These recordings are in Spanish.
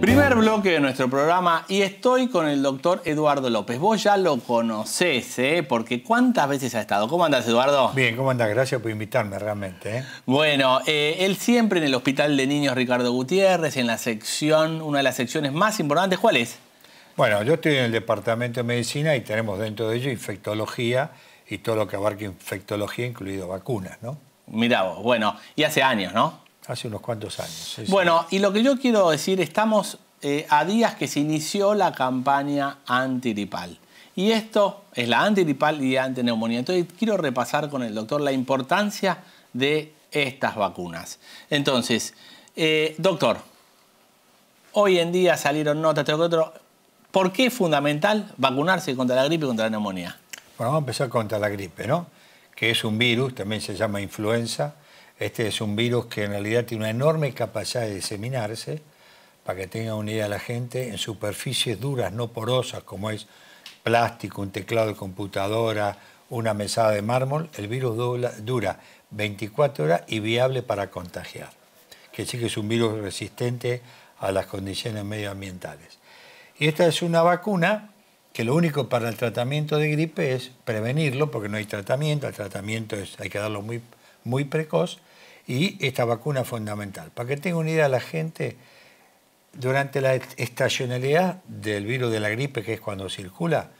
Primer bloque de nuestro programa y estoy con el doctor Eduardo López. Vos ya lo conocés, ¿eh? Porque ¿cuántas veces ha estado? ¿Cómo andas, Eduardo? Bien, ¿cómo andás? Gracias por invitarme realmente. ¿eh? Bueno, eh, él siempre en el Hospital de Niños Ricardo Gutiérrez, en la sección, una de las secciones más importantes, ¿cuál es? Bueno, yo estoy en el Departamento de Medicina y tenemos dentro de ello infectología y todo lo que abarca infectología, incluido vacunas, ¿no? Mirá vos, bueno, y hace años, ¿no? hace unos cuantos años. Bueno, y lo que yo quiero decir, estamos eh, a días que se inició la campaña antiripal. Y esto es la antiripal y antineumonía. Entonces quiero repasar con el doctor la importancia de estas vacunas. Entonces, eh, doctor, hoy en día salieron notas, que otro. ¿Por qué es fundamental vacunarse contra la gripe y contra la neumonía? Bueno, vamos a empezar contra la gripe, ¿no? Que es un virus, también se llama influenza, este es un virus que en realidad tiene una enorme capacidad de diseminarse, para que tenga una idea la gente, en superficies duras, no porosas, como es plástico, un teclado de computadora, una mesada de mármol, el virus dura, 24 horas y viable para contagiar. Que sí que es un virus resistente a las condiciones medioambientales. Y esta es una vacuna que lo único para el tratamiento de gripe es prevenirlo, porque no hay tratamiento, el tratamiento es, hay que darlo muy precoz, y esta vacuna es fundamental. Para que tenga una idea la gente, durante la estacionalidad del virus de la gripe, que es cuando circula,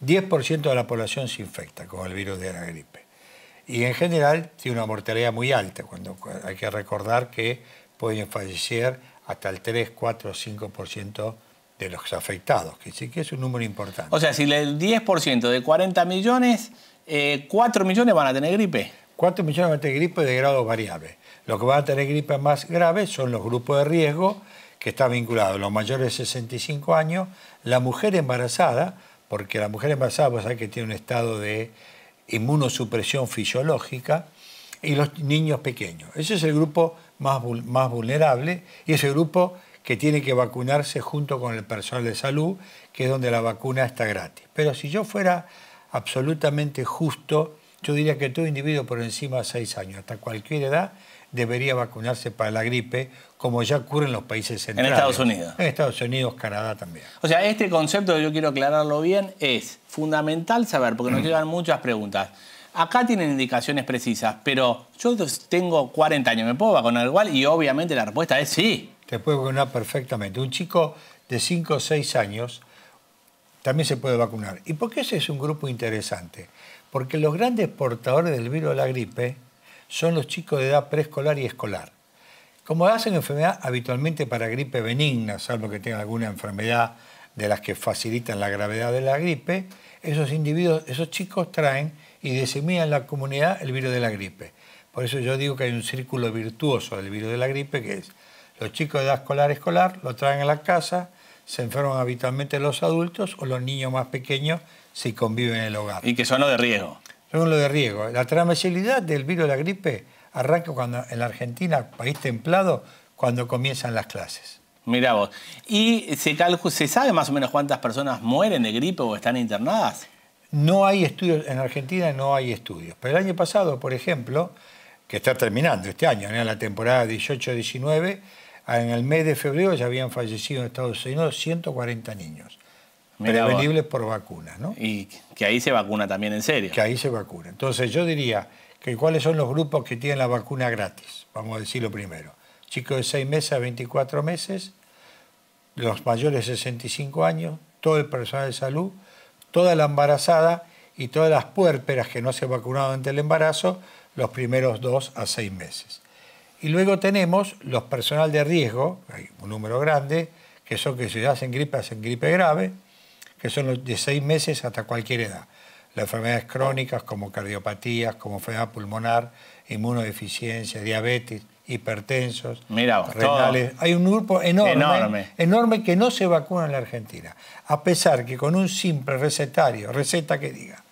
10% de la población se infecta con el virus de la gripe. Y en general tiene una mortalidad muy alta, cuando hay que recordar que pueden fallecer hasta el 3, 4, 5% de los afectados, que sí que es un número importante. O sea, si el 10% de 40 millones, 4 eh, millones van a tener gripe. ¿Cuántos millones van a tener gripe de grado variable. Los que van a tener gripe más grave son los grupos de riesgo que están vinculados, los mayores de 65 años, la mujer embarazada, porque la mujer embarazada vos que tiene un estado de inmunosupresión fisiológica, y los niños pequeños. Ese es el grupo más, más vulnerable y es el grupo que tiene que vacunarse junto con el personal de salud, que es donde la vacuna está gratis. Pero si yo fuera absolutamente justo yo diría que todo individuo por encima de 6 años, hasta cualquier edad, debería vacunarse para la gripe, como ya ocurre en los países centrales. En Estados Unidos. En Estados Unidos, Canadá también. O sea, este concepto, yo quiero aclararlo bien, es fundamental saber, porque nos llegan muchas preguntas. Acá tienen indicaciones precisas, pero yo tengo 40 años, ¿me puedo vacunar igual? Y obviamente la respuesta es sí. Te puedes vacunar perfectamente. Un chico de 5 o 6 años también se puede vacunar. ¿Y por qué ese es un grupo interesante? Porque los grandes portadores del virus de la gripe son los chicos de edad preescolar y escolar. Como hacen enfermedad habitualmente para gripe benigna, salvo que tengan alguna enfermedad de las que facilitan la gravedad de la gripe, esos individuos, esos chicos traen y diseminan en la comunidad el virus de la gripe. Por eso yo digo que hay un círculo virtuoso del virus de la gripe, que es los chicos de edad escolar escolar lo traen a la casa, se enferman habitualmente los adultos o los niños más pequeños si conviven en el hogar. Y que son lo de riesgo. Son lo de riesgo. La transmisibilidad del virus de la gripe arranca cuando en la Argentina, país templado, cuando comienzan las clases. mira vos. ¿Y se, se sabe más o menos cuántas personas mueren de gripe o están internadas? No hay estudios, en Argentina no hay estudios. Pero el año pasado, por ejemplo, que está terminando este año, en la temporada 18-19, en el mes de febrero ya habían fallecido en Estados Unidos 140 niños. Mirá prevenibles por vacunas, ¿no? Y que ahí se vacuna también en serio. Que ahí se vacuna. Entonces yo diría que cuáles son los grupos que tienen la vacuna gratis, vamos a decirlo primero. Chicos de 6 meses a 24 meses, los mayores de 65 años, todo el personal de salud, toda la embarazada y todas las puérperas que no se han vacunado ante el embarazo los primeros 2 a 6 meses. Y luego tenemos los personal de riesgo, hay un número grande, que son que si hacen gripe, hacen gripe grave, que son los de seis meses hasta cualquier edad. Las enfermedades crónicas como cardiopatías, como enfermedad pulmonar, inmunodeficiencia, diabetes, hipertensos, renales. Hay un grupo enorme, enorme, que no se vacuna en la Argentina. A pesar que con un simple recetario, receta que diga,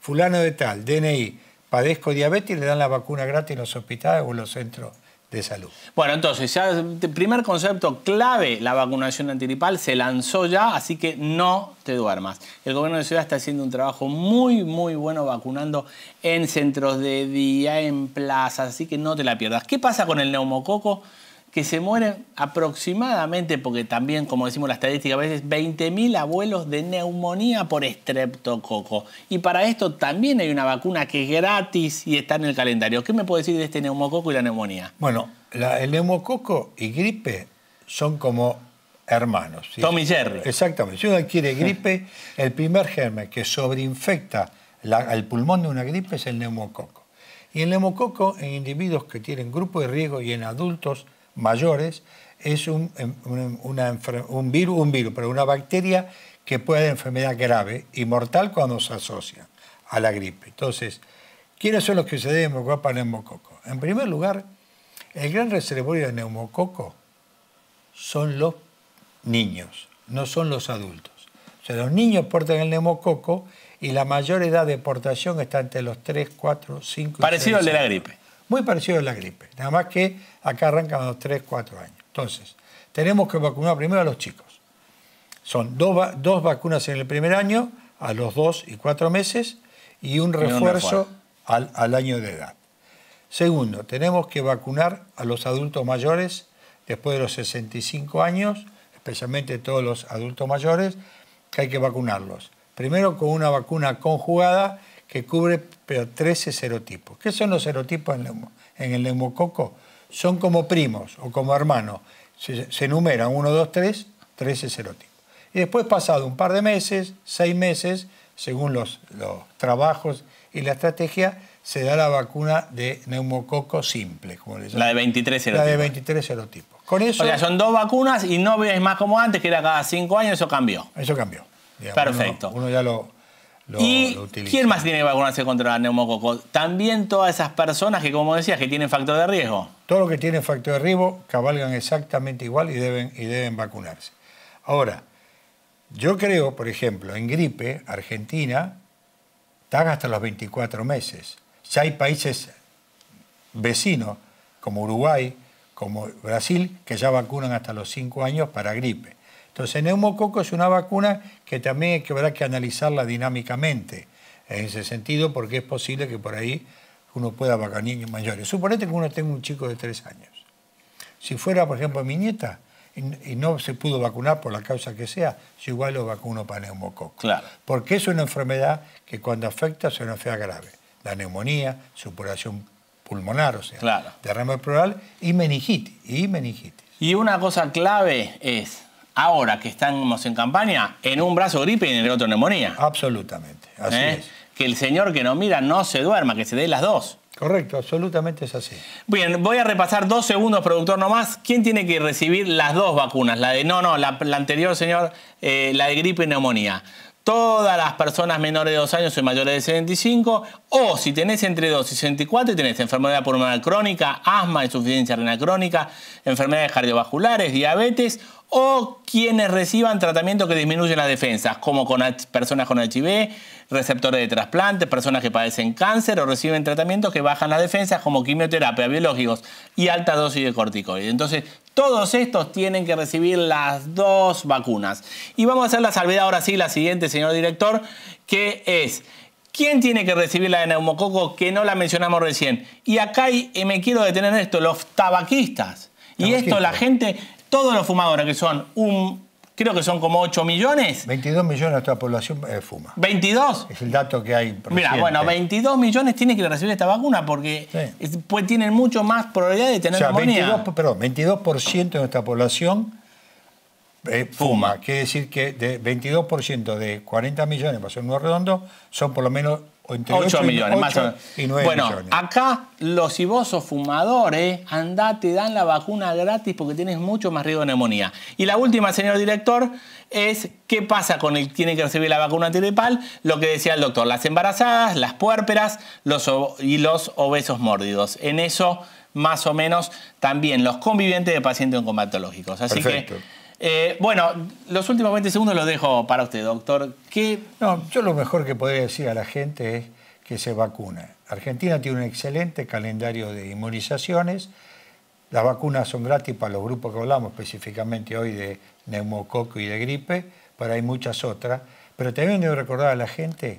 fulano de tal, DNI, padezco diabetes, le dan la vacuna gratis en los hospitales o en los centros de salud. Bueno, entonces, ya el primer concepto clave, la vacunación antiripal, se lanzó ya, así que no te duermas. El gobierno de Ciudad está haciendo un trabajo muy, muy bueno vacunando en centros de día, en plazas, así que no te la pierdas. ¿Qué pasa con el neumococo? que se mueren aproximadamente, porque también, como decimos la estadística, a veces 20.000 abuelos de neumonía por estreptococo. Y para esto también hay una vacuna que es gratis y está en el calendario. ¿Qué me puede decir de este neumococo y la neumonía? Bueno, el neumococo y gripe son como hermanos. ¿sí? Tommy Jerry. Exactamente. Si uno adquiere gripe, el primer germen que sobreinfecta el pulmón de una gripe es el neumococo. Y el neumococo en individuos que tienen grupo de riesgo y en adultos mayores, es un, em, em, un, virus, un virus, pero una bacteria que puede dar enfermedad grave y mortal cuando se asocia a la gripe. Entonces, ¿quiénes son los que se deben para neumococo? En primer lugar, el gran reservorio de neumococo son los niños, no son los adultos. O sea, los niños portan el neumococo y la mayor edad de portación está entre los 3, 4, 5... Parecido 6, al de la gripe muy parecido a la gripe, nada más que acá arrancan a los 3, 4 años. Entonces, tenemos que vacunar primero a los chicos. Son dos, vacunas en el primer año, a los 2 y 4 meses, y un refuerzo al, al año de edad. Segundo, tenemos que vacunar a los adultos mayores después de los 65 años, especialmente todos los adultos mayores, que hay que vacunarlos. Primero con una vacuna conjugada que cubre 13 serotipos. ¿Qué son los serotipos en, el neumococo? Son como primos o como hermanos. Se, se enumeran 1, 2, 3, 13 serotipos. Y después, pasado un par de meses, seis meses, según los, trabajos y la estrategia, se da la vacuna de neumococo simple. Como la de 23 serotipos. La de 23 serotipos. Con eso, o sea, son dos vacunas y no es más como antes, que era cada cinco años, eso cambió. Eso cambió. Perfecto. uno ya lo, ¿Y quién más tiene que vacunarse contra la neumococo? También todas esas personas que, como decías, que tienen factor de riesgo. todo lo que tiene factor de riesgo cabalgan exactamente igual y deben, y deben vacunarse. Ahora, yo creo, por ejemplo, en gripe, Argentina está hasta los 24 meses. Ya hay países vecinos, como Uruguay, como Brasil, que ya vacunan hasta los 5 años para gripe. Entonces, neumococo es una vacuna que también que, habrá que analizarla dinámicamente, en ese sentido, porque es posible que por ahí uno pueda vacunar niños mayores. Suponete que uno tenga un chico de tres años. Si fuera, por ejemplo, mi nieta, y no se pudo vacunar por la causa que sea, yo igual lo vacuno para neumococo. Claro. Porque es una enfermedad que cuando afecta se una fea grave. La neumonía, supuración pulmonar, o sea, claro. derrame pleural y meningitis, y meningitis. Y una cosa clave es ahora que estamos en campaña, en un brazo gripe y en el otro neumonía. Absolutamente, así ¿Eh? es. Que el señor que nos mira no se duerma, que se dé las dos. Correcto, absolutamente es así. Bien, voy a repasar dos segundos, productor, nomás. ¿Quién tiene que recibir las dos vacunas? La de, no, no, la, anterior, señor, eh, la de gripe y neumonía todas las personas menores de 2 años o mayores de 75, o si tenés entre 2 y 64 y tenés enfermedad pulmonar crónica, asma, insuficiencia renal crónica, enfermedades cardiovasculares, diabetes, o quienes reciban tratamiento que disminuyen las defensas, como con personas con HIV, receptores de trasplante, personas que padecen cáncer o reciben tratamientos que bajan las defensas, como quimioterapia, biológicos y alta dosis de corticoides. Entonces, todos estos tienen que recibir las dos vacunas. Y vamos a hacer la salvedad ahora sí, la siguiente, señor director, que es... ¿Quién tiene que recibir la de neumococo que no la mencionamos recién? Y acá eh, me quiero detener en esto, los tabaquistas. tabaquistas. Y esto la gente, todos los fumadores que son un creo que son como 8 millones. 22 millones de nuestra población eh, fuma. ¿22? Es el dato que hay. Mira, bueno, 22 millones tiene que recibir esta vacuna porque pues, tienen mucho más probabilidad de tener o sea, 22, perdón, 22% de nuestra población eh, fuma. Quiere decir que de 22% de 40 millones, para ser un redondo, son por lo menos 8, millones, más bueno, acá los cibosos fumadores, eh, andá, te dan la vacuna gratis porque tienes mucho más riesgo de neumonía. Y la última, señor director, es qué pasa con el que tiene que recibir la vacuna antidepal. lo que decía el doctor, las embarazadas, las puérperas y los obesos mórdidos. En eso, más o menos, también los convivientes de pacientes oncomatológicos. Así que eh, bueno, los últimos 20 segundos los dejo para usted, doctor. No, yo lo mejor que podría decir a la gente es que se vacuna. Argentina tiene un excelente calendario de inmunizaciones. Las vacunas son gratis para los grupos que hablamos, específicamente hoy de neumococo y de gripe, pero hay muchas otras. Pero también debo recordar a la gente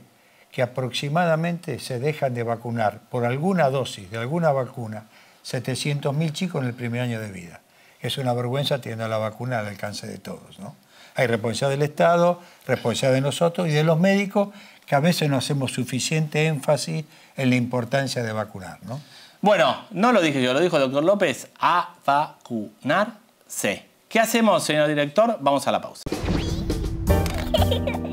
que aproximadamente se dejan de vacunar por alguna dosis de alguna vacuna 700.000 chicos en el primer año de vida es una vergüenza tener la vacuna al alcance de todos. ¿no? Hay responsabilidad del Estado, responsabilidad de nosotros y de los médicos, que a veces no hacemos suficiente énfasis en la importancia de vacunar. ¿no? Bueno, no lo dije yo, lo dijo el doctor López, a vacunarse. ¿Qué hacemos, señor director? Vamos a la pausa.